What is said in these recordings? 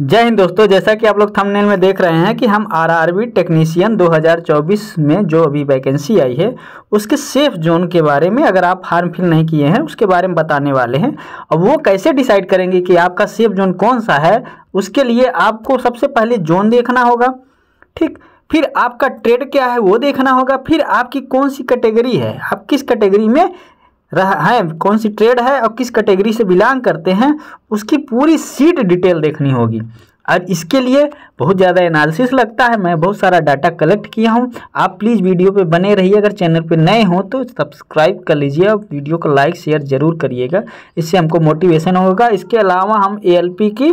जय हिंद दोस्तों जैसा कि आप लोग थंबनेल में देख रहे हैं कि हम आरआरबी टेक्नीशियन 2024 में जो अभी वैकेंसी आई है उसके सेफ जोन के बारे में अगर आप फार्म फिल नहीं किए हैं उसके बारे में बताने वाले हैं और वो कैसे डिसाइड करेंगे कि आपका सेफ जोन कौन सा है उसके लिए आपको सबसे पहले जोन देखना होगा ठीक फिर आपका ट्रेड क्या है वो देखना होगा फिर आपकी कौन सी कैटेगरी है आप किस कैटेगरी में हैं कौन सी ट्रेड है और किस कैटेगरी से बिलोंग करते हैं उसकी पूरी सीट डिटेल देखनी होगी और इसके लिए बहुत ज़्यादा एनालिसिस लगता है मैं बहुत सारा डाटा कलेक्ट किया हूँ आप प्लीज़ वीडियो पे बने रहिए अगर चैनल पे नए हो तो सब्सक्राइब कर लीजिए और वीडियो को लाइक शेयर ज़रूर करिएगा इससे हमको मोटिवेशन होगा इसके अलावा हम ए की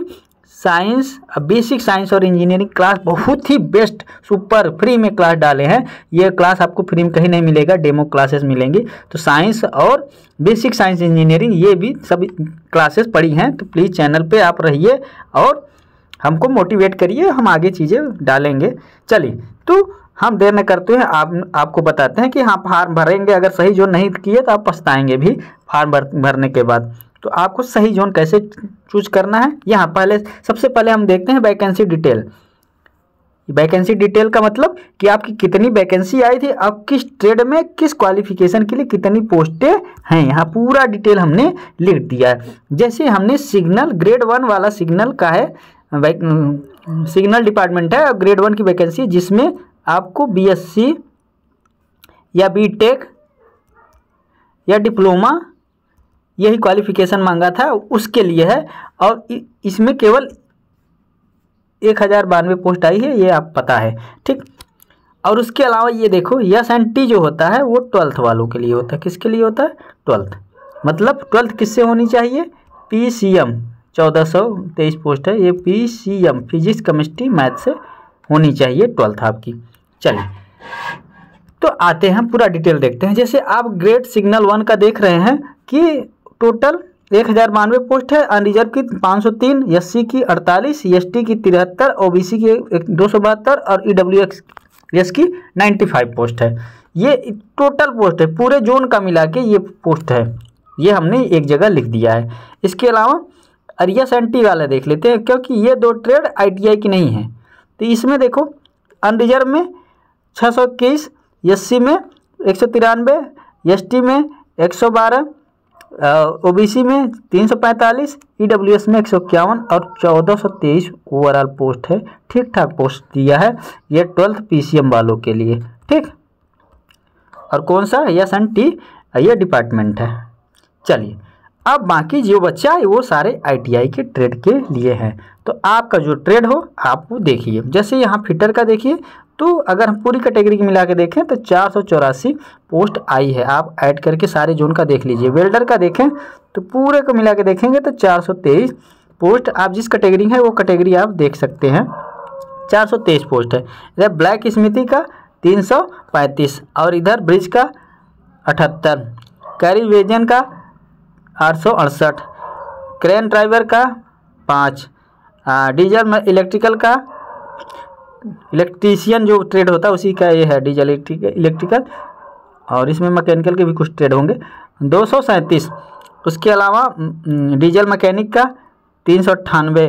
साइंस बेसिक साइंस और इंजीनियरिंग क्लास बहुत ही बेस्ट सुपर फ्री में क्लास डाले हैं ये क्लास आपको फ्री में कहीं नहीं मिलेगा डेमो क्लासेस मिलेंगी तो साइंस और बेसिक साइंस इंजीनियरिंग ये भी सब क्लासेस पड़ी हैं तो प्लीज़ चैनल पे आप रहिए और हमको मोटिवेट करिए हम आगे चीज़ें डालेंगे चलिए तो हम देर न करते हैं आप आपको बताते हैं कि हाँ फार्म भरेंगे अगर सही जो नहीं किए तो आप पछताएँगे भी फार्म भर भरने के बाद तो आपको सही जोन कैसे चूज करना है यहाँ पहले सबसे पहले हम देखते हैं वैकेंसी डिटेल वैकेंसी डिटेल का मतलब कि आपकी कितनी वैकेंसी आई थी अब किस ट्रेड में किस क्वालिफिकेशन के लिए कितनी पोस्टें हैं यहाँ पूरा डिटेल हमने लिख दिया है जैसे हमने सिग्नल ग्रेड वन वाला सिग्नल का है सिग्नल डिपार्टमेंट है और ग्रेड वन की वैकेंसी जिसमें आपको बीएससी या बीटेक या डिप्लोमा यही क्वालिफिकेशन मांगा था उसके लिए है और इसमें केवल एक हज़ार बानवे पोस्ट आई है ये आप पता है ठीक और उसके अलावा ये देखो यस एंड टी जो होता है वो ट्वेल्थ वालों के लिए होता है किसके लिए होता है ट्वेल्थ मतलब ट्वेल्थ किससे होनी चाहिए पी सी एम चौदह सौ तेईस पोस्ट है ये P C M physics chemistry math से होनी चाहिए ट्वेल्थ आपकी चलिए तो आते हैं पूरा डिटेल देखते हैं जैसे आप ग्रेड सिग्नल वन का देख रहे हैं कि टोटल एक हज़ार बानवे पोस्ट है अनरिजर्व की 503, एससी की 48, टी की तिहत्तर ओबीसी की दो सौ बहत्तर और एक्स e एस की 95 पोस्ट है ये टोटल पोस्ट है पूरे जोन का मिला के ये पोस्ट है ये हमने एक जगह लिख दिया है इसके अलावा अरिया सेंटी वाला देख लेते हैं क्योंकि ये दो ट्रेड आईटीआई की नहीं है तो इसमें देखो अनरिजर्व में छः सौ इक्कीस एस में एक सौ तिरानवे एस में एक सौ बारह ओ में 345 ईडब्ल्यूएस e में एक और 1423 ओवरऑल पोस्ट है ठीक ठाक पोस्ट दिया है ये ट्वेल्थ पीसीएम वालों के लिए ठीक और कौन सा एस एन टी ये डिपार्टमेंट है चलिए अब बाकी जो बच्चा है वो सारे आईटीआई के ट्रेड के लिए हैं तो आपका जो ट्रेड हो आप वो देखिए जैसे यहाँ फिटर का देखिए तो अगर हम पूरी कैटेगरी की मिला के देखें तो चार सौ चौरासी पोस्ट आई है आप ऐड करके सारे जोन का देख लीजिए वेल्डर का देखें तो पूरे को मिला के देखेंगे तो चार सौ तेईस पोस्ट आप जिस कैटेगरी है वो कैटेगरी आप देख सकते हैं चार सौ तेईस पोस्ट है इधर ब्लैक स्मृति का तीन सौ पैंतीस और इधर ब्रिज का अठहत्तर कैरिवेजन का आठ सौ अड़सठ क्रेन ड्राइवर का पाँच डीजल में इलेक्ट्रिकल का इलेक्ट्रीशियन जो ट्रेड होता है उसी का ये है डीजल इलेक्ट्रिकल और इसमें मैकेनिकल के भी कुछ ट्रेड होंगे दो सौ सैंतीस उसके अलावा डीजल मैकेनिक का तीन सौ अट्ठानवे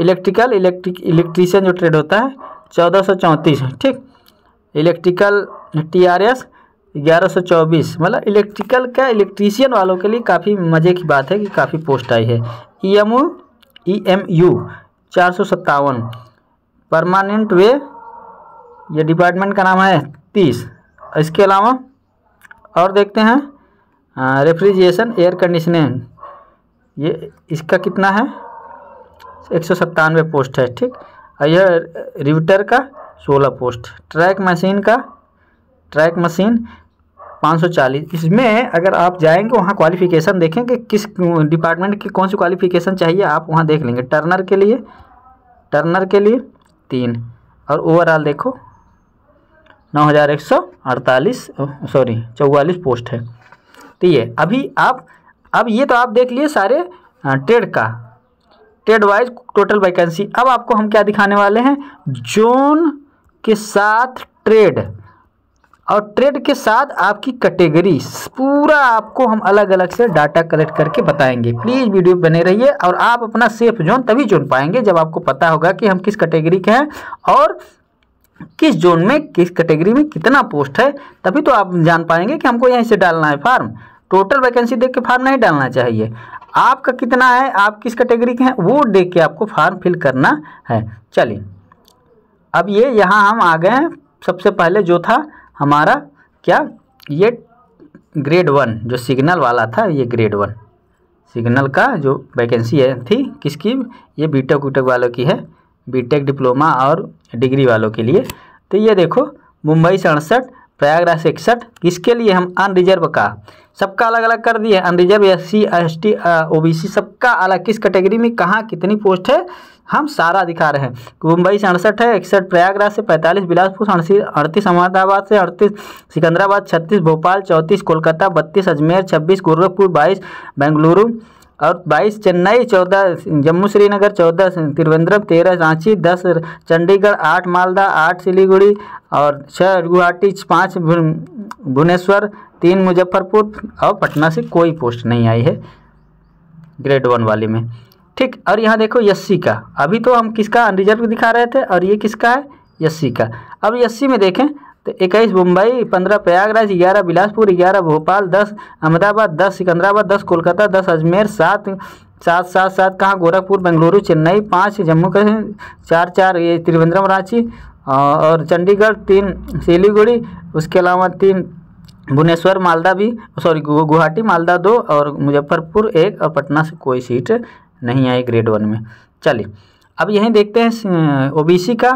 इलेक्ट्रिकल इलेक्ट्रिक इलेक्ट्रीशियन जो ट्रेड होता है चौदह सौ चौंतीस ठीक इलेक्ट्रिकल टी आर एस 1124 मतलब इलेक्ट्रिकल का इलेक्ट्रीशियन वालों के लिए काफ़ी मज़े की बात है कि काफ़ी पोस्ट आई है E M E M U चार सौ सत्तावन परमानेंट वे ये डिपार्टमेंट का नाम है तीस इसके अलावा और देखते हैं रेफ्रिजरेशन एयर कंडीशनिंग ये इसका कितना है एक सौ सत्तानवे पोस्ट है ठीक और यह रिविटर का सोलह पोस्ट ट्रैक मशीन का ट्रैक मशीन 540 इसमें अगर आप जाएंगे वहाँ क्वालिफिकेशन देखेंगे कि किस डिपार्टमेंट की कौन सी क्वालिफिकेशन चाहिए आप वहाँ देख लेंगे टर्नर के लिए टर्नर के लिए तीन और ओवरऑल देखो नौ हज़ार एक सौ अड़तालीस सॉरी चौवालीस पोस्ट है तो ये अभी आप अब ये तो आप देख लिए सारे ट्रेड का ट्रेड वाइज टोटल वैकेंसी अब आपको हम क्या दिखाने वाले हैं जोन के साथ ट्रेड और ट्रेड के साथ आपकी कैटेगरी पूरा आपको हम अलग अलग से डाटा कलेक्ट करके बताएंगे प्लीज़ वीडियो बने रहिए और आप अपना सेफ जोन तभी चुन पाएंगे जब आपको पता होगा कि हम किस कैटेगरी के हैं और किस जोन में किस कैटेगरी में कितना पोस्ट है तभी तो आप जान पाएंगे कि हमको यहीं से डालना है फार्म टोटल वैकेंसी देख के फार्म नहीं डालना चाहिए आपका कितना है आप किस कैटेगरी के हैं वो देख के आपको फार्म फिल करना है चलिए अब ये यहाँ हम आ गए हैं सबसे पहले जो था हमारा क्या ये ग्रेड वन जो सिग्नल वाला था ये ग्रेड वन सिग्नल का जो वैकेंसी है थी किसकी ये बीटेक वीटेक वालों की है बीटेक डिप्लोमा और डिग्री वालों के लिए तो ये देखो मुंबई सड़सठ प्रयागराज इकसठ इसके लिए हम अनरिजर्व का सबका अलग अलग कर दिए unreserved S C S T O B C सबका अलग किस कैटेगरी में कहाँ कितनी पोस्ट है हम सारा अधिकार है मुंबई से अड़सठ है इकसठ प्रयागराज से पैंतालीस बिलासपुर अड़सी अड़तीस अहमदाबाद से अड़तीस सिकंदराबाद छत्तीस भोपाल चौंतीस कोलकाता बत्तीस अजमेर छब्बीस गोरखपुर बाईस बेंगलुरु और 22 चेन्नई 14 जम्मू श्रीनगर 14 त्रिवेंद्रम 13 रांची 10 चंडीगढ़ 8 मालदा 8 सिलीगुड़ी और 6 गुवाहाटी 5 भुवनेश्वर 3 मुजफ्फरपुर और पटना से कोई पोस्ट नहीं आई है ग्रेड वन वाले में ठीक और यहाँ देखो यस्सी का अभी तो हम किसका अनरिजर्व दिखा रहे थे और ये किसका है यस्सी का अब यस्सी में देखें तो इक्कीस मुंबई पंद्रह प्रयागराज ग्यारह बिलासपुर ग्यारह भोपाल दस अहमदाबाद दस सिकंदराबाद दस कोलकाता दस अजमेर सात सात सात सात कहाँ गोरखपुर बेंगलुरु चेन्नई पाँच जम्मू कश्मीर चार चार ये त्रिवेंद्रम रांची और चंडीगढ़ तीन सिलीगुड़ी उसके अलावा तीन भुवनेश्वर मालदा भी सॉरी गुवाहाटी मालदा दो और मुजफ्फरपुर एक और पटना से कोई सीट नहीं आई ग्रेड वन में चलिए अब यहीं देखते हैं ओबीसी का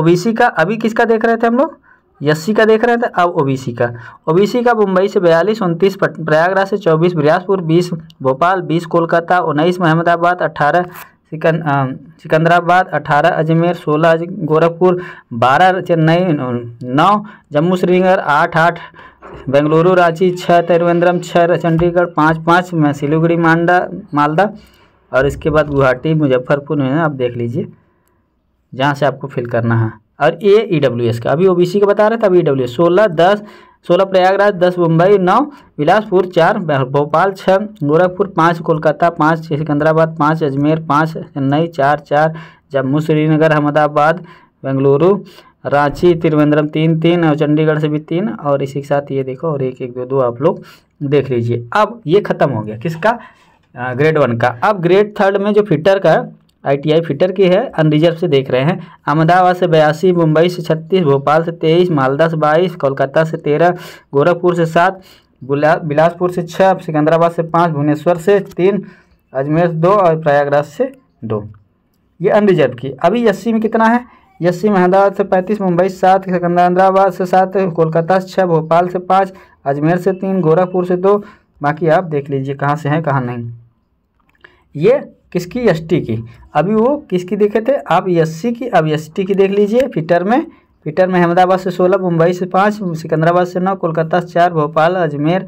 ओबीसी का अभी किसका देख रहे थे हम लोग एससी का देख रहे थे अब ओबीसी का ओबीसी का मुंबई से बयालीस उनतीस प्रयागराज से चौबीस बिलासपुर बीस भोपाल बीस कोलकाता उन्नीस अहमदाबाद अठारह सिकंद सिकंदराबाद अठारह अजमेर सोलह गोरखपुर बारह चेन्नई नौ जम्मू श्रीनगर आठ आठ बेंगलुरु रांची छः त्रिवेंद्रम छः चंडीगढ़ पाँच पाँच में सिलीगुड़ी मांडा मालदा और इसके बाद गुवाहाटी मुजफ्फरपुर में आप देख लीजिए जहाँ से आपको फिल करना है और ए ई डब्ल्यू एस का अभी ओ बी सी का बता रहे थे अभी ई डब्ल्यू एस सोलह दस सोलह प्रयागराज दस मुंबई नौ बिलासपुर चार भोपाल छः गोरखपुर पाँच कोलकाता पाँच सिकंदराबाद पाँच अजमेर पाँच चेन्नई चार चार जम्मू श्रीनगर अहमदाबाद बेंगलुरु रांची त्रिवेंद्रम तीन तीन और चंडीगढ़ से भी तीन और इसी के साथ ये देखो और एक एक दो दो आप लोग देख लीजिए अब ये ख़त्म हो गया किसका ग्रेड वन का अब ग्रेड थर्ड में जो फिटर का आईटीआई फिटर की है अनरिजर्व से देख रहे हैं अहमदाबाद से बयासी मुंबई से छत्तीस भोपाल से तेईस मालदा से बाईस कोलकाता से तेरह गोरखपुर से सात बिलासपुर से छः सिकंदराबाद से पाँच भुवनेश्वर से तीन अजमेर से दो और प्रयागराज से दो ये अनरिजर्व की अभी एस में कितना है यस्सी अहमदाबाद से पैंतीस मुंबई से सात सिकंदराबाद से सात कोलकाता से छः भोपाल से पाँच अजमेर से तीन गोरखपुर से दो बाकी आप देख लीजिए कहाँ से हैं कहाँ नहीं ये किसकी एस की अभी वो किसकी देखे थे आप एस की अब एस की देख लीजिए फीटर में फिटर में अहमदाबाद से सोलह मुंबई से पाँच सिकंदराबाद से नौ कोलकाता से चार भोपाल अजमेर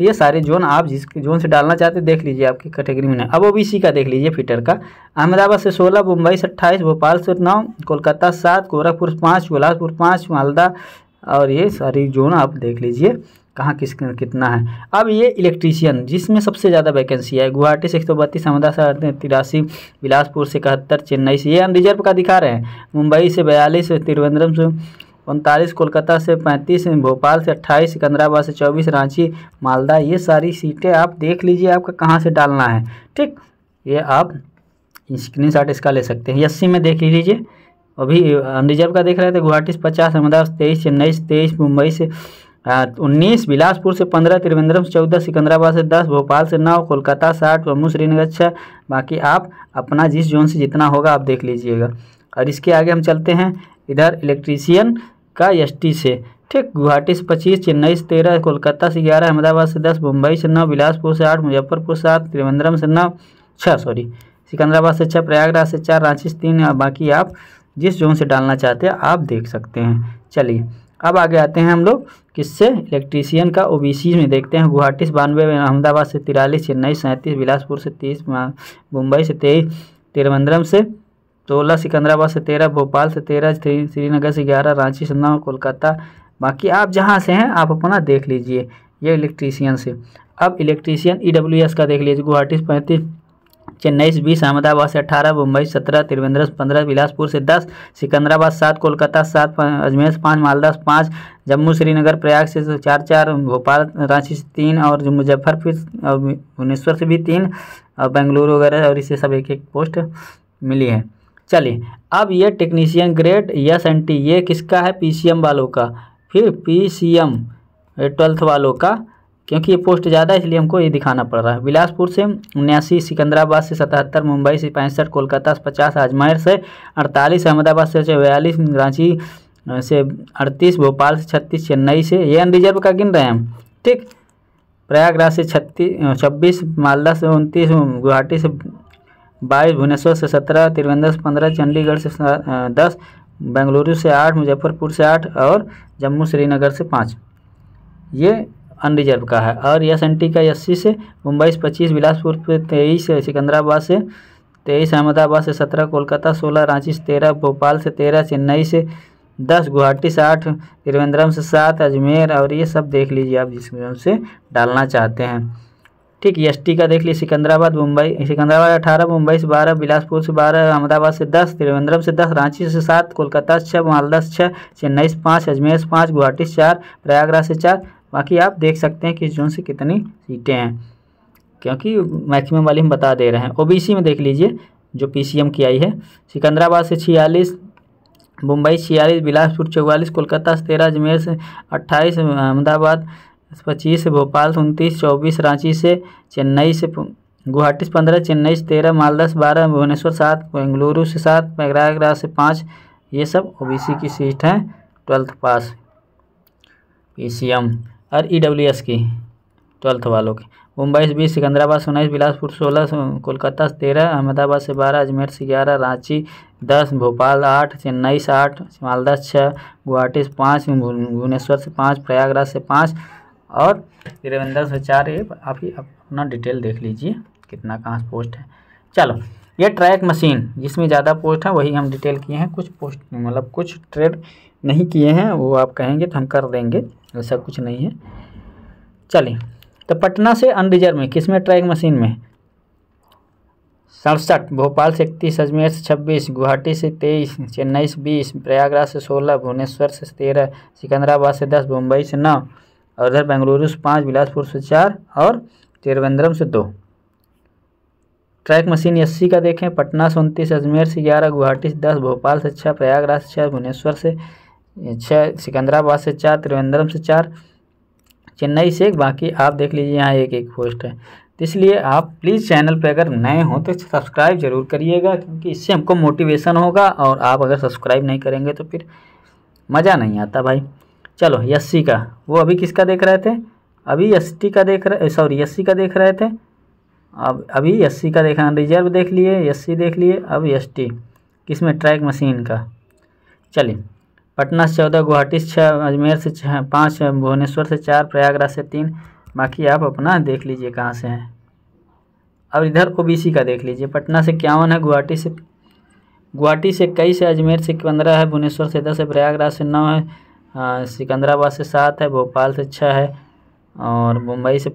ये सारे जोन आप जिस जोन से डालना चाहते देख लीजिए आपकी कैटेगरी में अब ओबीसी का देख लीजिए फिटर का अहमदाबाद से सोलह मुंबई से अट्ठाईस भोपाल से नौ कोलकाता सात गोरखपुर पाँच बिलासपुर पाँच मालदा और ये सारी जोन आप देख लीजिए कहाँ किस कितना है अब ये इलेक्ट्रीशियन जिसमें सबसे ज़्यादा वैकेंसी है गुवाहाटी से एक सौ बत्तीस अहमदाबाद से तिरासी बिलासपुर से इकहत्तर चेन्नई से ये अनरिजर्व का दिखा रहे हैं मुंबई से बयालीस तिरुवनंतपुरम से उनतालीस कोलकाता से पैंतीस भोपाल से अट्ठाईस सिकंदराबाद से चौबीस रांची मालदा ये सारी सीटें आप देख लीजिए आपका कहाँ से डालना है ठीक ये आप स्क्रीन शॉट इसका ले सकते हैं अस्सी में देख लीजिए अभी रिजर्व का देख रहे थे गुवाहाटी से पचास अहमदाबाद से तेईस चेन्नई से तेईस मुंबई से उन्नीस बिलासपुर से पंद्रह त्रिवेंद्रम से चौदह सिकंदराबाद से दस भोपाल से नौ कोलकाता साठ जम्मू श्रीनगर छः बाकी आप अपना जिस जोन से जितना होगा आप देख लीजिएगा और इसके आगे हम चलते हैं इधर इलेक्ट्रीशियन का एस से ठीक गुवाहाटी से पच्चीस चेन्नई से तेरह कोलकाता से ग्यारह अहमदाबाद से दस मुंबई से नौ बिलासपुर से आठ मुजफ्फरपुर से सात त्रिवेंद्रम से नौ छः सॉरी सिकंदराबाद से छः प्रयागराज से चार रांची से तीन बाकी आप जिस जोन से डालना चाहते हैं आप देख सकते हैं चलिए अब आगे आते हैं हम लोग किससे इलेक्ट्रीशियन का ओ में देखते हैं गुवाहाटी से बानवे अहमदाबाद से तिरालीस चेन्नई सैंतीस बिलासपुर से तीस मुंबई से तेईस तिरवंद्रम से सोलह सिकंदराबाद से तेरह भोपाल से तेरह श्रीनगर से ग्यारह रांची से नौ कोलकाता बाकी आप जहाँ से हैं आप अपना देख लीजिए ये इलेक्ट्रीशियन से अब इलेक्ट्रीशियन ई डब्ल्यू एस का देख लीजिए गुवाहाटी से पैंतीस चेन्नई से बीस अहमदाबाद से अठारह मुंबई सत्रह त्रिवेंद्र से पंद्रह बिलासपुर से दस सिकंदराबाद सात कोलकाता सात अजमेर से पाँच मालदा से पाँच जम्मू श्रीनगर प्रयाग से चार चार भोपाल रांची से तीन और मुजफ्फरपुर और भुवनेश्वर से भी तीन और बेंगलुरु वगैरह और इससे सब एक एक पोस्ट मिली है चलिए अब ये technician grade S N T ये किसका है पीसीएम वालों का फिर पीसीएम ट्वेल्थ वालों का क्योंकि ये पोस्ट ज़्यादा है इसलिए हमको ये दिखाना पड़ रहा है बिलासपुर से उन्यासी सिकंदराबाद से सतहत्तर मुंबई से पैंसठ कोलकाता से पचास अजमेर से अड़तालीस अहमदाबाद से बयालीस रांची से अड़तीस भोपाल से छत्तीस चेन्नई से ये अनरिजर्व का गिन रहे हैं हम ठीक प्रयागराज से छत्तीस छब्बीस मालदा से उनतीस गुवाहाटी से बाईस भुवनेश्वर से सत्रह त्रिवेंद्र से पंद्रह चंडीगढ़ से दस बेंगलुरु से आठ मुजफ्फरपुर से आठ और जम्मू श्रीनगर से पाँच ये अनरिजर्व का है और एस एन टी का अस्सी से मुंबई से पच्चीस बिलासपुर से तेईस सिकंदराबाद से तेईस अहमदाबाद से सत्रह कोलकाता सोलह रांची से तेरह भोपाल से तेरह चेन्नई से दस गुवाहाटी से आठ त्रिवेंद्रम से सात अजमेर और ये सब देख लीजिए आप जिसमें से डालना चाहते हैं ठीक एस टी का देख लीजिए सिकंदराबाद मुंबई सिकंदराबाद अठारह मुंबई से बारह बिलासपुर से बारह अहमदाबाद से दस त्रिवेंद्रम से दस रांची से सात कोलकाता से छः मालदा से छः चेन्नई से पाँच अजमेर से पाँच गुवाहाटी से चार प्रयागराज से चार बाकी आप देख सकते हैं कि जोन से कितनी सीटें हैं क्योंकि मैक्सिमम वाली हम बता दे रहे हैं सी में देख लीजिए जो एम की आई है सिकंदराबाद से छियालीस मुंबई छियालीस बिलासपुर चौवालीस कोलकाता से तेरह अजमेर से अट्ठाईस अहमदाबाद पच्चीस भोपाल से उनतीस चौबीस रांची से चेन्नई से गुवाहाटी से पंद्रह चेन्नई से तेरह मालदा से बारह भुवनेश्वर सात बेंगलुरु से सात प्रयागराज से पाँच ये सब ओ की सीट हैं ट्वेल्थ पास पीसीएम और एस की ट्वेल्थ वालों की मुंबई से बीस सिकंदराबाद से उन्नीस बिलासपुर से सोलह कोलकाता से तेरह अहमदाबाद से बारह अजमेर से ग्यारह रांची दस भोपाल आठ चेन्नई से आठ मालदा छः गुवाहाटी से पाँच भुवनेश्वर से पाँच प्रयागराज से पाँच और रविंदर से चार ये आप ही अपना डिटेल देख लीजिए कितना कहाँ पोस्ट है चलो ये ट्रैक मशीन जिसमें ज़्यादा पोस्ट है वही हम डिटेल किए हैं कुछ पोस्ट मतलब कुछ ट्रेड नहीं किए हैं वो आप कहेंगे तो हम कर देंगे ऐसा कुछ नहीं है चलिए तो पटना से अनरिजर्व में किस में ट्रैक मशीन में सड़सठ भोपाल से इकतीस अजमेर से छब्बीस गुवाहाटी से तेईस चेन्नई से बीस प्रयागराज से सोलह भुवनेश्वर से तेरह सिकंदराबाद से दस मुंबई से नौ और इधर बेंगलुरु से पाँच बिलासपुर से चार और त्रिवेंद्रम से दो ट्रैक मशीन अस्सी का देखें पटना से उनतीस अजमेर से ग्यारह गुवाहाटी से दस भोपाल से छः प्रयागराज से छः भुवनेश्वर से छः सिकंदराबाद से चार त्रिवेंद्रम से चार चेन्नई से एक बाकी आप देख लीजिए यहाँ एक एक पोस्ट है तो इसलिए आप प्लीज़ चैनल पर अगर नए हों तो सब्सक्राइब जरूर करिएगा क्योंकि इससे हमको मोटिवेशन होगा और आप अगर सब्सक्राइब नहीं करेंगे तो फिर मज़ा नहीं आता भाई चलो एस का वो अभी किसका देख रहे थे अभी एस का देख रहे सॉरी एस का देख रहे थे अब अभी एस का रहे रिजर्व देख लिए एस देख लिए अब एस टी किस में ट्रैक मशीन का चलिए पटना से चौदह गुवाहाटी से छः अजमेर से छः पाँच भुवनेश्वर से चार प्रयागराज से तीन बाकी आप अपना देख लीजिए कहाँ से हैं अब इधर ओबीसी का देख लीजिए पटना से इक्यावन है गुवाहाटी से गुवाहाटी से इक्कीस है अजमेर से पंद्रह है भुवनेश्वर से दस है प्रयागराज से नौ है हाँ, सिकंदराबाद से सात है भोपाल से छः है और मुंबई से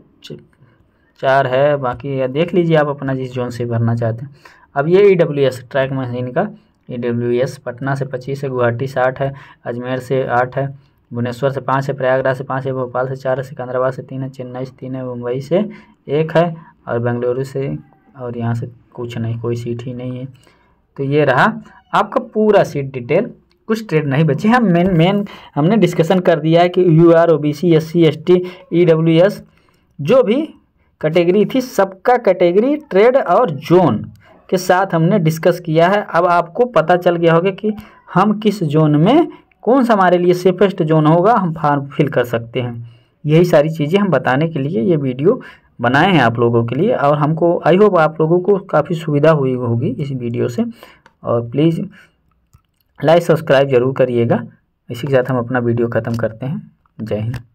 चार है बाकी देख लीजिए आप अपना जिस जोन से भरना चाहते हैं अब ये E W S track machine का ई डब्ल्यू एस पटना से पच्चीस है गुवाहाटी से आठ है अजमेर से आठ है भुवनेश्वर से पाँच है प्रयागराज से पाँच है भोपाल से चार है सिकंदराबाद से तीन है चेन्नई से तीन है मुंबई से एक है और बेंगलुरु से और यहाँ से कुछ नहीं कोई सीट ही नहीं है तो ये रहा आपका पूरा सीट डिटेल कुछ ट्रेड नहीं बचे हैं मेन मेन हमने डिस्कशन कर दिया है कि U R O B C S C S T E W S जो भी कैटेगरी थी सबका कैटेगरी ट्रेड और जोन के साथ हमने डिस्कस किया है अब आपको पता चल गया होगा कि हम किस जोन में कौन सा हमारे लिए सेफेस्ट जोन होगा हम फार्म फिल कर सकते हैं यही सारी चीज़ें हम बताने के लिए ये वीडियो बनाए हैं आप लोगों के लिए और हमको आई होप आप लोगों को काफ़ी सुविधा हुई होगी इस वीडियो से और प्लीज़ लाइक सब्सक्राइब जरूर करिएगा इसी के साथ हम अपना वीडियो ख़त्म करते हैं जय हिंद